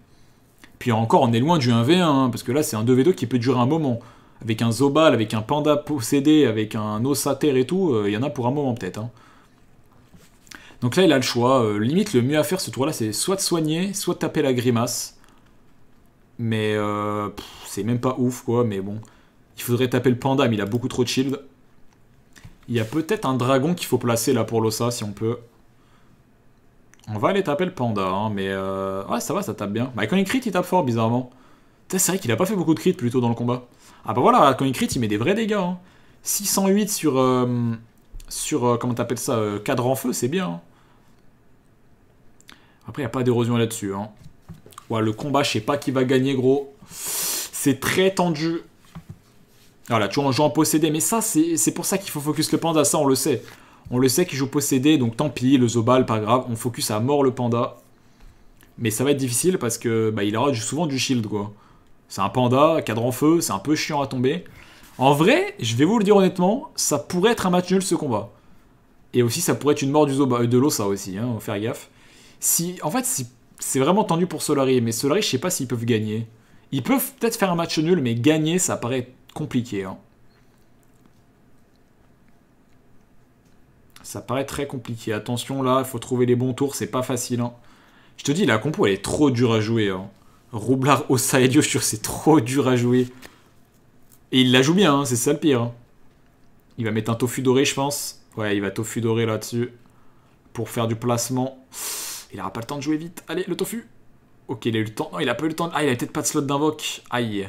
Puis encore, on est loin du 1v1, hein, parce que là, c'est un 2v2 qui peut durer un moment. Avec un Zobal, avec un Panda possédé, avec un Ossater et tout, il y en a pour un moment, peut-être. Hein. Donc là, il a le choix. limite, le mieux à faire ce tour-là, c'est soit de soigner, soit de taper la grimace. Mais euh, c'est même pas ouf, quoi. Mais bon, il faudrait taper le panda, mais il a beaucoup trop de shield. Il y a peut-être un dragon qu'il faut placer là pour l'Ossa, si on peut. On va aller taper le panda, hein, mais... Euh, ouais, ça va, ça tape bien. Bah, quand il crit, il tape fort, bizarrement. C'est vrai qu'il a pas fait beaucoup de crit plutôt dans le combat. Ah bah voilà, quand il crit, il met des vrais dégâts. Hein. 608 sur... Euh, sur, comment t'appelles ça cadre en feu, c'est bien. Hein. Après, il a pas d'érosion là-dessus. Hein le combat, je sais pas qui va gagner, gros. C'est très tendu. Voilà, tu vois, on joue en possédé. Mais ça, c'est pour ça qu'il faut focus le panda. Ça, on le sait. On le sait qu'il joue possédé, donc tant pis. Le Zobal, pas grave. On focus à mort le panda. Mais ça va être difficile parce que bah, il aura souvent du shield, quoi. C'est un panda, cadre en feu, c'est un peu chiant à tomber. En vrai, je vais vous le dire honnêtement, ça pourrait être un match nul ce combat. Et aussi, ça pourrait être une mort du Zoba, euh, de l'eau, ça aussi, hein, faire gaffe. Si, en fait, si c'est vraiment tendu pour Solari. Mais Solari, je sais pas s'ils peuvent gagner. Ils peuvent peut-être faire un match nul, mais gagner, ça paraît compliqué. Hein. Ça paraît très compliqué. Attention là, il faut trouver les bons tours, c'est pas facile. Hein. Je te dis, la compo, elle est trop dure à jouer. Hein. Roublard, Ossa et sur, c'est trop dur à jouer. Et il la joue bien, c'est ça le pire. Il va mettre un tofu doré, je pense. Ouais, il va tofu doré là-dessus. Pour faire du placement. Il n'aura pas le temps de jouer vite. Allez, le tofu Ok, il a eu le temps. Non, il a pas eu le temps. Ah, il a peut-être pas de slot d'invoque. Aïe.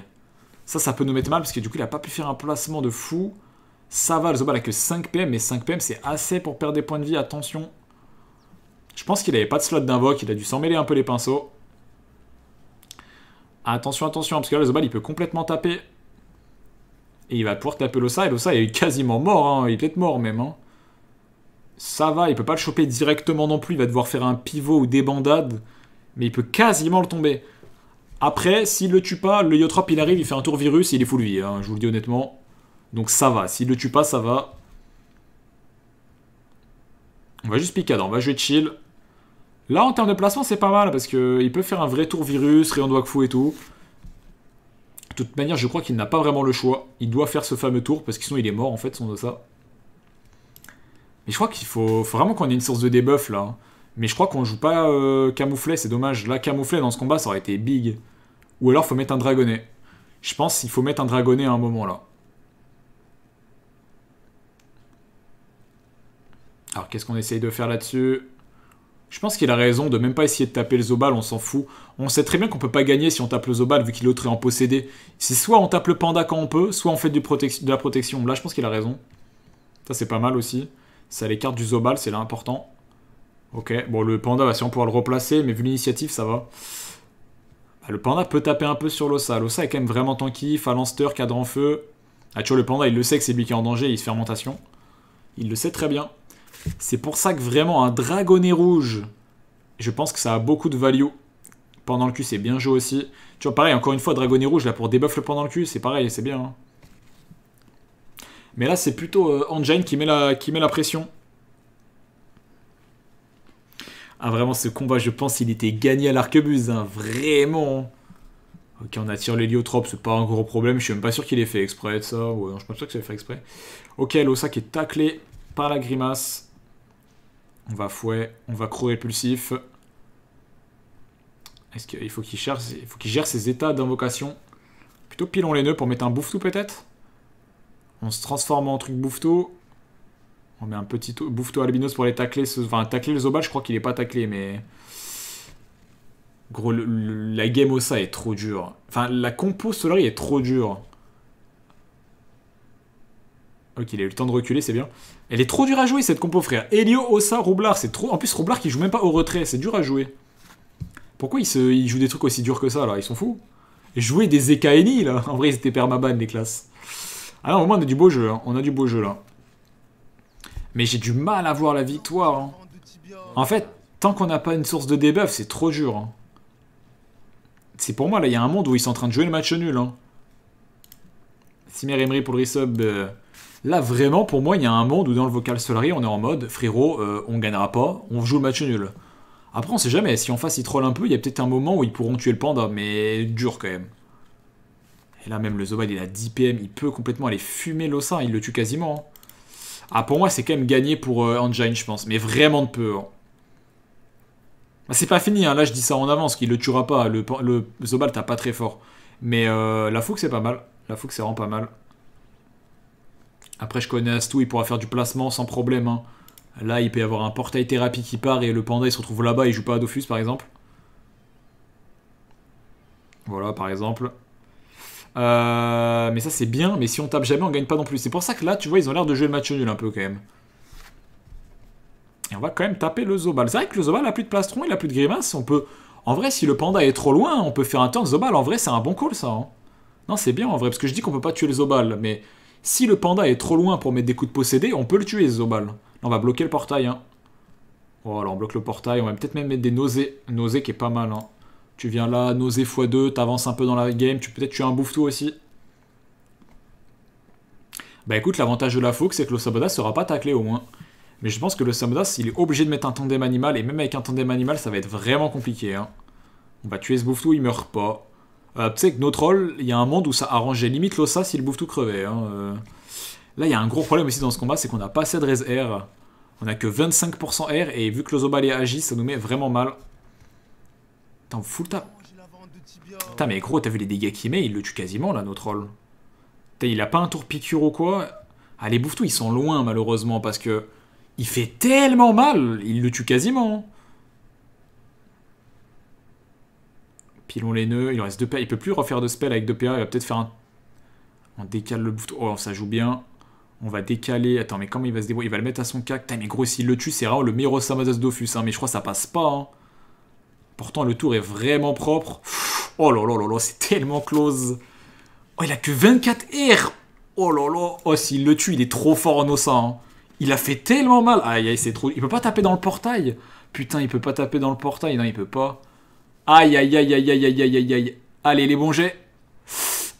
Ça, ça peut nous mettre mal parce que du coup, il a pas pu faire un placement de fou. Ça va, le Zobal a que 5 PM, mais 5 PM, c'est assez pour perdre des points de vie. Attention. Je pense qu'il avait pas de slot d'invoque. Il a dû s'en mêler un peu les pinceaux. Attention, attention, parce que là, le Zobal, il peut complètement taper. Et il va pouvoir taper Losa. Et l'Ossa est quasiment mort. Hein. Il est peut-être mort même. Hein ça va, il peut pas le choper directement non plus, il va devoir faire un pivot ou des bandades, mais il peut quasiment le tomber. Après, s'il le tue pas, le Yotrop il arrive, il fait un tour virus il est full vie, hein, je vous le dis honnêtement. Donc ça va, s'il le tue pas, ça va. On va juste picade, on va jouer chill. Là, en termes de placement, c'est pas mal, parce qu'il peut faire un vrai tour virus, rayon de Wakfu et tout. De toute manière, je crois qu'il n'a pas vraiment le choix. Il doit faire ce fameux tour, parce que sinon il est mort en fait, son de ça. Mais je crois qu'il faut, vraiment qu'on ait une source de debuff là. Hein. Mais je crois qu'on joue pas euh, camouflé, c'est dommage. Là, camouflé dans ce combat, ça aurait été big. Ou alors, faut mettre un dragonnet. Je pense qu'il faut mettre un dragonnet à un moment là. Alors, qu'est-ce qu'on essaye de faire là-dessus Je pense qu'il a raison de même pas essayer de taper le Zobal, on s'en fout. On sait très bien qu'on peut pas gagner si on tape le Zobal vu qu'il l'autre est en possédé. C'est soit on tape le panda quand on peut, soit on fait de la protection. Là, je pense qu'il a raison. Ça, c'est pas mal aussi. Ça cartes du Zobal, c'est là important. Ok, bon, le panda va bah, on pouvoir le replacer, mais vu l'initiative, ça va. Bah, le panda peut taper un peu sur l'Ossa. L'Ossa est quand même vraiment tanky. Phalanster, cadre en feu. Ah, tu vois, le panda, il le sait que c'est lui qui est en danger, il se fait Il le sait très bien. C'est pour ça que vraiment, un dragonnet rouge, je pense que ça a beaucoup de value. Pendant le cul, c'est bien joué aussi. Tu vois, pareil, encore une fois, dragonnet rouge, là, pour débuff le pendant le cul, c'est pareil, c'est bien. Hein. Mais là, c'est plutôt euh, qui met, la, qui met la pression. Ah, vraiment, ce combat, je pense, il était gagné à l'arquebuse. Hein, vraiment. Ok, on attire l'héliotrope, c'est pas un gros problème. Je suis même pas sûr qu'il ait fait exprès de ça. non, je suis pas sûr que ça ait fait exprès. Ok, qui est taclé par la grimace. On va fouet, on va croc répulsif. Est-ce qu'il faut qu'il gère, gère, ses états d'invocation Plutôt pilons les nœuds pour mettre un bouffe tout peut-être on se transforme en truc bouffeteau. On met un petit bouffeteau albinos pour les tacler. Enfin, tacler le zobal. je crois qu'il est pas taclé, mais... Gros, la game Osa est trop dure. Enfin, la compo Solari est trop dure. Ok, il a eu le temps de reculer, c'est bien. Elle est trop dure à jouer, cette compo, frère. Helio Ossa, Roublard, c'est trop... En plus, Roublard qui joue même pas au retrait, c'est dur à jouer. Pourquoi il se... jouent des trucs aussi durs que ça, là Ils sont fous. Jouer des EKNI, là. En vrai, ils étaient permaban, les classes. Ah non, au moins on a du beau jeu, hein. on a du beau jeu là. Mais j'ai du mal à voir la victoire. Hein. En fait, tant qu'on n'a pas une source de debuff, c'est trop dur. Hein. C'est pour moi, là, il y a un monde où ils sont en train de jouer le match nul. Hein. Simer Emery pour le resub. Euh, là, vraiment, pour moi, il y a un monde où dans le vocal Solari, on est en mode, frérot, euh, on gagnera pas, on joue le match nul. Après, on sait jamais, si on face, ils trollent un peu, il y a peut-être un moment où ils pourront tuer le panda, mais dur quand même. Et là, même le Zobal, il a 10 PM. Il peut complètement aller fumer l'ossin. Hein. Il le tue quasiment. Hein. Ah, pour moi, c'est quand même gagné pour euh, je pense. Mais vraiment de peu. Hein. Bah, c'est pas fini. Là, je dis ça en avance, qu'il le tuera pas. Le, Zobal, t'as pas très fort. Mais euh, la fougue, c'est pas mal. La que c'est vraiment pas mal. Après, je connais Astou. Il pourra faire du placement sans problème. Là, il peut y avoir un portail thérapie qui part et le panda, il se retrouve là-bas. Il joue pas à Dofus, par exemple. Voilà, par exemple. Euh, mais ça, c'est bien. Mais si on tape jamais, on gagne pas non plus. C'est pour ça que là, tu vois, ils ont l'air de jouer le match nul un peu quand même. Et on va quand même taper le Zobal. C'est vrai que le Zobal a plus de plastron, il a plus de grimace. On peut... En vrai, si le panda est trop loin, on peut faire un turn Zobal. En vrai, c'est un bon call, ça. Hein. non, c'est bien, en vrai. Parce que je dis qu'on peut pas tuer le Zobal. Mais si le panda est trop loin pour mettre des coups de possédé, on peut le tuer, ce Zobal. on va bloquer le portail. Hein. Voilà, oh, on bloque le portail. On va peut-être même mettre des nausées. nausées qui est pas mal. Hein. Tu viens là, nausée x2, t'avances un peu dans la game, tu peut-être tuer un bouffe-tout aussi. Bah écoute, l'avantage de la Fouque c'est que le Sabodas sera pas taclé au moins. Mais je pense que le Sabodas, il est obligé de mettre un tandem animal, et même avec un tandem animal, ça va être vraiment compliqué. Hein. On va tuer ce Bouffetou, il meurt pas. Euh, tu sais que nos trolls, il y a un monde où ça arrangeait limite l'ossa si le Bouffetou crevait. Hein, euh. Là, il y a un gros problème aussi dans ce combat, c'est qu'on a pas assez de res air. On a que 25% air, et vu que le est agit, ça nous met vraiment mal. Putain, mais gros, t'as vu les dégâts qu'il met Il le tue quasiment, là, notre rôle il a pas un tour piqûre ou quoi Ah, les bouffetous, ils sont loin, malheureusement, parce que... Il fait tellement mal Il le tue quasiment. Pilons les nœuds. Il en reste 2 PA. Il peut plus refaire de spell avec 2 PA. Il va peut-être faire un... On décale le bouffetou. Oh, ça joue bien. On va décaler. Attends, mais comment il va se débrouiller Il va le mettre à son cac. Putain, mais gros, s'il le tue, c'est rare le meilleur Dofus. Hein, mais je crois que ça passe pas. Hein. Pourtant, le tour est vraiment propre. Oh là là là là, c'est tellement close. Oh, il a que 24 R. Oh là là. Oh, s'il le tue, il est trop fort en osa. Hein. Il a fait tellement mal. Aïe, aïe, c'est trop. Il peut pas taper dans le portail. Putain, il peut pas taper dans le portail. Non, il peut pas. Aïe, aïe, aïe, aïe, aïe, aïe, aïe, aïe, Allez, les bons jets.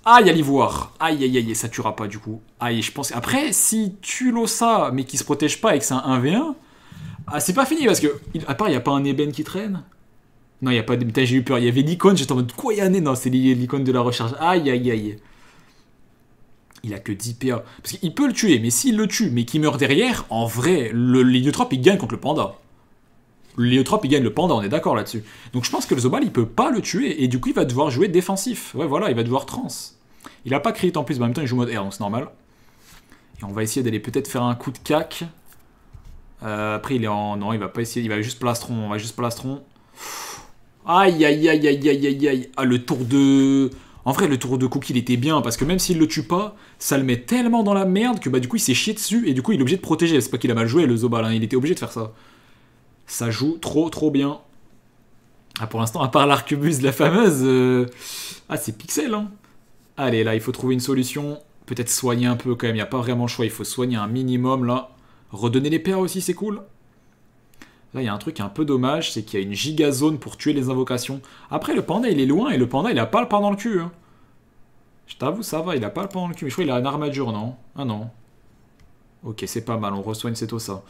Aïe, à l'ivoire. Aïe, aïe, aïe, ça tuera pas du coup. Aïe, je pense. Après, si tue l'ossa, mais qui se protège pas et que c'est un 1v1, ah, c'est pas fini parce que, à part, il y a pas un ébène qui traîne. Non, il n'y a pas de. Putain, j'ai eu peur. Il y avait l'icône, j'étais en mode quoi, a Non, c'est l'icône de la recharge. Aïe, aïe, aïe. Il a que 10 PA. Parce qu'il peut le tuer, mais s'il le tue, mais qu'il meurt derrière, en vrai, l'héliotrope il gagne contre le panda. L'héliotrope il gagne le panda, on est d'accord là-dessus. Donc je pense que le Zobal il peut pas le tuer, et du coup il va devoir jouer défensif. Ouais, voilà, il va devoir trans. Il a pas crit en plus, mais en même temps il joue mode air, donc c'est normal. Et on va essayer d'aller peut-être faire un coup de cac. Euh, après il est en. Non, il va pas essayer, il va juste plastron, on va juste plastron. Aïe, aïe, aïe, aïe, aïe, aïe, aïe. Ah, le tour de... En vrai, le tour de cookie il était bien, parce que même s'il le tue pas, ça le met tellement dans la merde que bah du coup, il s'est chié dessus, et du coup, il est obligé de protéger. C'est pas qu'il a mal joué, le Zobal, hein. il était obligé de faire ça. Ça joue trop, trop bien. Ah, pour l'instant, à part l'arquebuse, la fameuse... Euh, ah, c'est pixel, hein. Allez, là, il faut trouver une solution. Peut-être soigner un peu, quand même. Il n'y a pas vraiment le choix. Il faut soigner un minimum, là. Redonner les paires aussi, c'est cool. Là, il y a un truc un peu dommage, c'est qu'il y a une zone pour tuer les invocations. Après, le panda, il est loin, et le panda, il a pas le pain dans le cul. Hein. Je t'avoue, ça va, il a pas le pain dans le cul. Mais je crois qu'il a une armature, non Ah non. Ok, c'est pas mal, on resoigne une ça.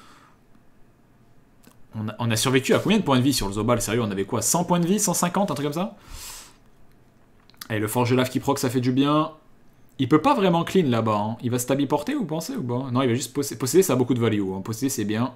On a, survécu à combien de points de vie sur le Zobal Sérieux, on avait quoi 100 points de vie 150 Un truc comme ça Et eh, le forge lave qui proc, ça fait du bien. Il peut pas vraiment clean là-bas. Hein. Il va porter vous pensez ou pas Non, il va juste posséder, ça a beaucoup de value. Hein. Posséder, c'est bien.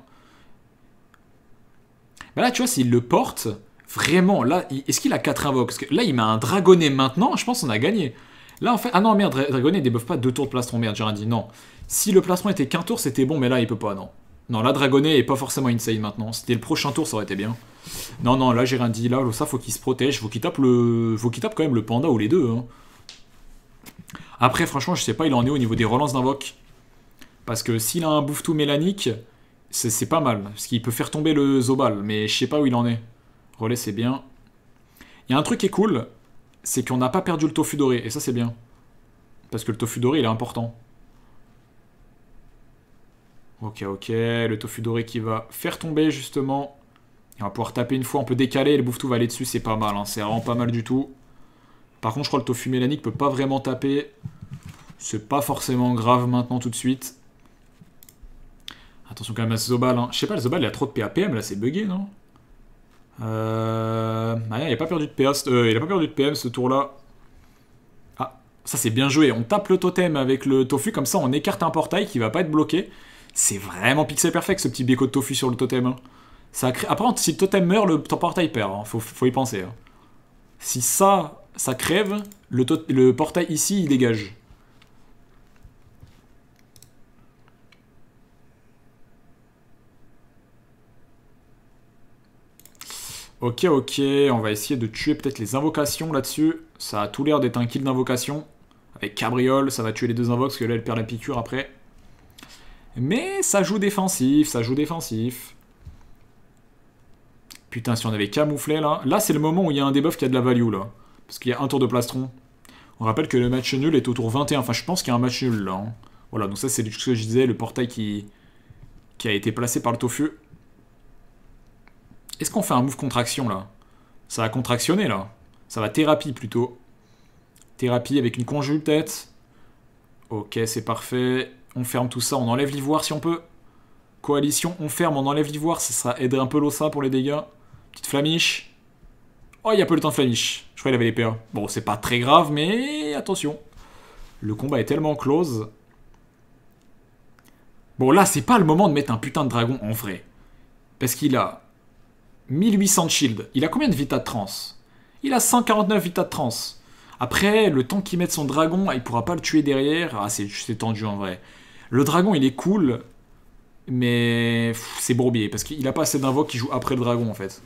Mais là, tu vois, s'il le porte, vraiment, là, est-ce qu'il a 4 invoques là, il met un dragonnet maintenant, je pense qu'on a gagné. Là, en fait, ah non, merde, dragonnet, il débuffe pas deux tours de plastron, merde, j'ai non. Si le plastron était qu'un tour, c'était bon, mais là, il peut pas, non. Non, là, dragonnet est pas forcément insane maintenant. C'était le prochain tour, ça aurait été bien. Non, non, là, j'ai là, ça, faut qu'il se protège, faut qu'il tape le... Faut qu'il tape quand même le panda ou les deux, hein. Après, franchement, je sais pas, il en est au niveau des relances d'invoque. Parce que s'il a un bouffe tout mélanique, c'est pas mal, parce qu'il peut faire tomber le Zobal, mais je sais pas où il en est. Relais, c'est bien. Il y a un truc qui est cool, c'est qu'on n'a pas perdu le tofu doré, et ça c'est bien. Parce que le tofu doré, il est important. Ok, ok, le tofu doré qui va faire tomber justement. on va pouvoir taper une fois, on peut décaler, et le bouffe tout va aller dessus, c'est pas mal, hein, c'est vraiment pas mal du tout. Par contre, je crois que le tofu mélanique peut pas vraiment taper. C'est pas forcément grave maintenant tout de suite. Attention quand même à ce Zobal. Hein. Je sais pas, le Zobal il a trop de PAPM, là c'est bugué, non euh, ah, il a pas perdu de PM euh, ce tour-là. Ah, ça c'est bien joué. On tape le totem avec le tofu, comme ça on écarte un portail qui va pas être bloqué. C'est vraiment pixel perfect ce petit béco de tofu sur le totem. Hein. Ça Après, si le totem meurt, le portail perd. Hein. Faut, y penser. Si ça, ça crève, le, le portail ici, il dégage. Ok, ok, on va essayer de tuer peut-être les invocations là-dessus. Ça a tout l'air d'être un kill d'invocation. Avec Cabriole, ça va tuer les deux invoques, parce que là, elle perd la piqûre après. Mais ça joue défensif, ça joue défensif. Putain, si on avait camouflé, là... Là, c'est le moment où il y a un debuff qui a de la value, là. Parce qu'il y a un tour de plastron. On rappelle que le match nul est au tour 21. Enfin, je pense qu'il y a un match nul, là. Hein. Voilà, donc ça, c'est ce que je disais, le portail qui... qui a été placé par le tofu. Est-ce qu'on fait un move contraction là Ça va contractionner là. Ça va thérapie plutôt. Thérapie avec une conjure tête. Ok, c'est parfait. On ferme tout ça, on enlève l'ivoire si on peut. Coalition, on ferme, on enlève l'ivoire, ça sera aider un peu l'ossa pour les dégâts. Petite flamiche. Oh, il y a peu le temps de flamiche. Je crois qu'il avait les 1. Bon, c'est pas très grave, mais attention. Le combat est tellement close. Bon, là, c'est pas le moment de mettre un putain de dragon en vrai. Parce qu'il a 1800 shield. Il a combien de vita de trans Il a 149 vita de trans. Après, le temps qu'il mette son dragon, il pourra pas le tuer derrière. Ah, c'est tendu en vrai. Le dragon, il est cool, mais c'est bourbier, parce qu'il a pas assez d'invoques qui jouent après le dragon, en fait.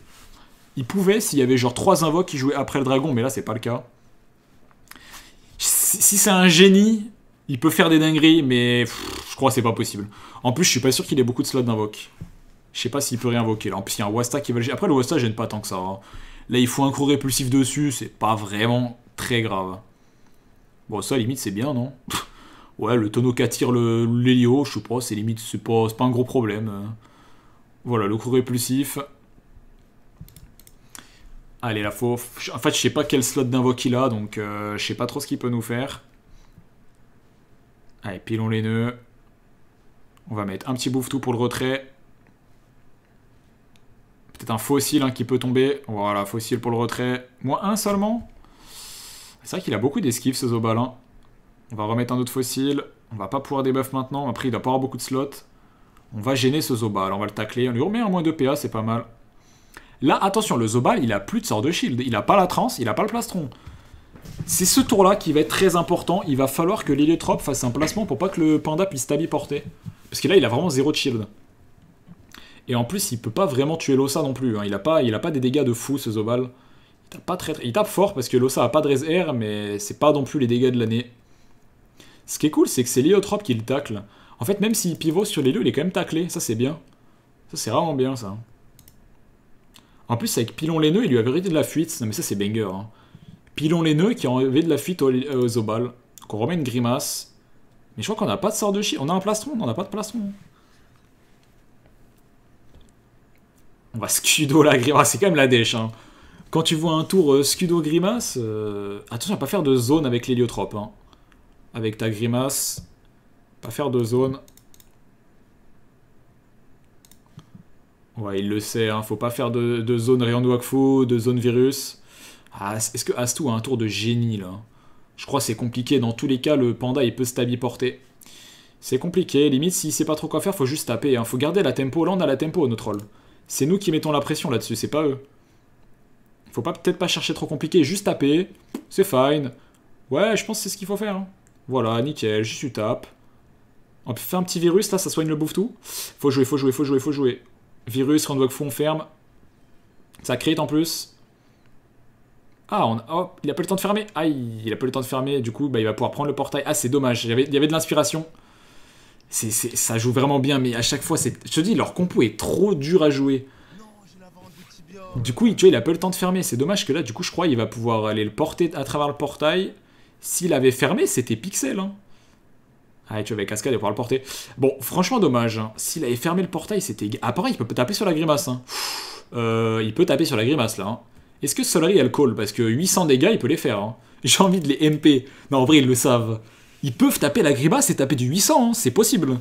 Il pouvait s'il y avait genre 3 invoques qui jouaient après le dragon, mais là, c'est pas le cas. Si c'est un génie, il peut faire des dingueries, mais je crois que c'est pas possible. En plus, je suis pas sûr qu'il ait beaucoup de slots d'invoque. Je sais pas s'il peut réinvoquer. Là, en plus, il y a un Wasta qui va le Après, le Wasta j'aime pas tant que ça. Hein. Là, il faut un croc répulsif dessus. C'est pas vraiment très grave. Bon, ça, limite, c'est bien, non Ouais, le tonneau qu'attire l'hélio, je sais pas, c'est limite, c'est pas, pas un gros problème. Euh. Voilà, le croc répulsif. Allez, la faut... En fait, je sais pas quel slot d'invoque il a, donc euh, je sais pas trop ce qu'il peut nous faire. Allez, pilons les nœuds. On va mettre un petit bouffe tout pour le retrait. C'est un fossile hein, qui peut tomber. Voilà, fossile pour le retrait. Moins un seulement. C'est vrai qu'il a beaucoup d'esquives, ce Zobal hein. On va remettre un autre fossile. On va pas pouvoir débuff maintenant. Après, il doit pas avoir beaucoup de slots. On va gêner ce Zobal. On va le tacler. On lui remet un moins de PA, c'est pas mal. Là, attention, le Zobal, il a plus de sort de shield. Il a pas la transe, il a pas le plastron. C'est ce tour-là qui va être très important. Il va falloir que l'héliotrope fasse un placement pour pas que le panda puisse tabi Parce que là, il a vraiment zéro de shield. Et en plus, il peut pas vraiment tuer Losa non plus. Hein. Il, a pas, il a pas des dégâts de fou, ce Zobal. Il tape, pas très, il tape fort parce que Losa a pas de res air, mais c'est pas non plus les dégâts de l'année. Ce qui est cool, c'est que c'est l'Iotrope qui le tacle. En fait, même s'il pivot sur les lieux il est quand même taclé. Ça, c'est bien. Ça, c'est vraiment bien, ça. En plus, avec Pilon les nœuds, il lui avait vérité de la fuite. Non, mais ça, c'est banger. Hein. Pilon les nœuds qui a enlevé de la fuite aux, euh, Zobal. Qu'on remet une grimace. Mais je crois qu'on n'a pas de sort de chien On a un plastron, on n'a pas de plastron. On va Scudo la grimace. C'est quand même la déche. Hein. Quand tu vois un tour euh, Scudo grimace, euh, attention à pas faire de zone avec l'héliotrope. Hein. Avec ta grimace, pas faire de zone. Ouais, il le sait, hein. faut pas faire de, zone rayon de de zone virus. Ah, est-ce que Astou a un tour de génie là Je crois que c'est compliqué, dans tous les cas le panda il peut stabi-porter. C'est compliqué, limite s'il sait pas trop quoi faire, faut juste taper. Hein. Faut garder la tempo, là on a la tempo notre rôle. C'est nous qui mettons la pression là-dessus, c'est pas eux. Faut pas peut-être pas chercher trop compliqué, juste taper, c'est fine. Ouais, je pense que c'est ce qu'il faut faire. Hein. Voilà, nickel, j'y suis tape. On faire un petit virus là, ça soigne le bouffe tout. Faut jouer, faut jouer, faut jouer, faut jouer. Virus, que fou, on ferme. Ça crée en plus. Ah, on... Oh, il a pas le temps de fermer. Aïe, il a pas le temps de fermer. Du coup, bah, il va pouvoir prendre le portail. Ah, c'est dommage. il y avait de l'inspiration ça joue vraiment bien, mais à chaque fois, c'est, je te dis, leur compo est trop dur à jouer. Du coup, tu vois, il a pas le temps de fermer. C'est dommage que là, du coup, je crois il va pouvoir aller le porter à travers le portail. S'il avait fermé, c'était pixel. Hein. Ah, tu vois, avec cascade, il va pouvoir le porter. Bon, franchement, dommage. Hein. S'il avait fermé le portail, c'était... Apparemment, il peut taper sur la grimace. Hein. Euh, il peut taper sur la grimace, là. Est-ce que Solari a le call Parce que 800 dégâts, il peut les faire. J'ai envie de les MP. Non, en vrai, ils le savent ils peuvent taper la Griba, et taper du 800, hein, c'est possible.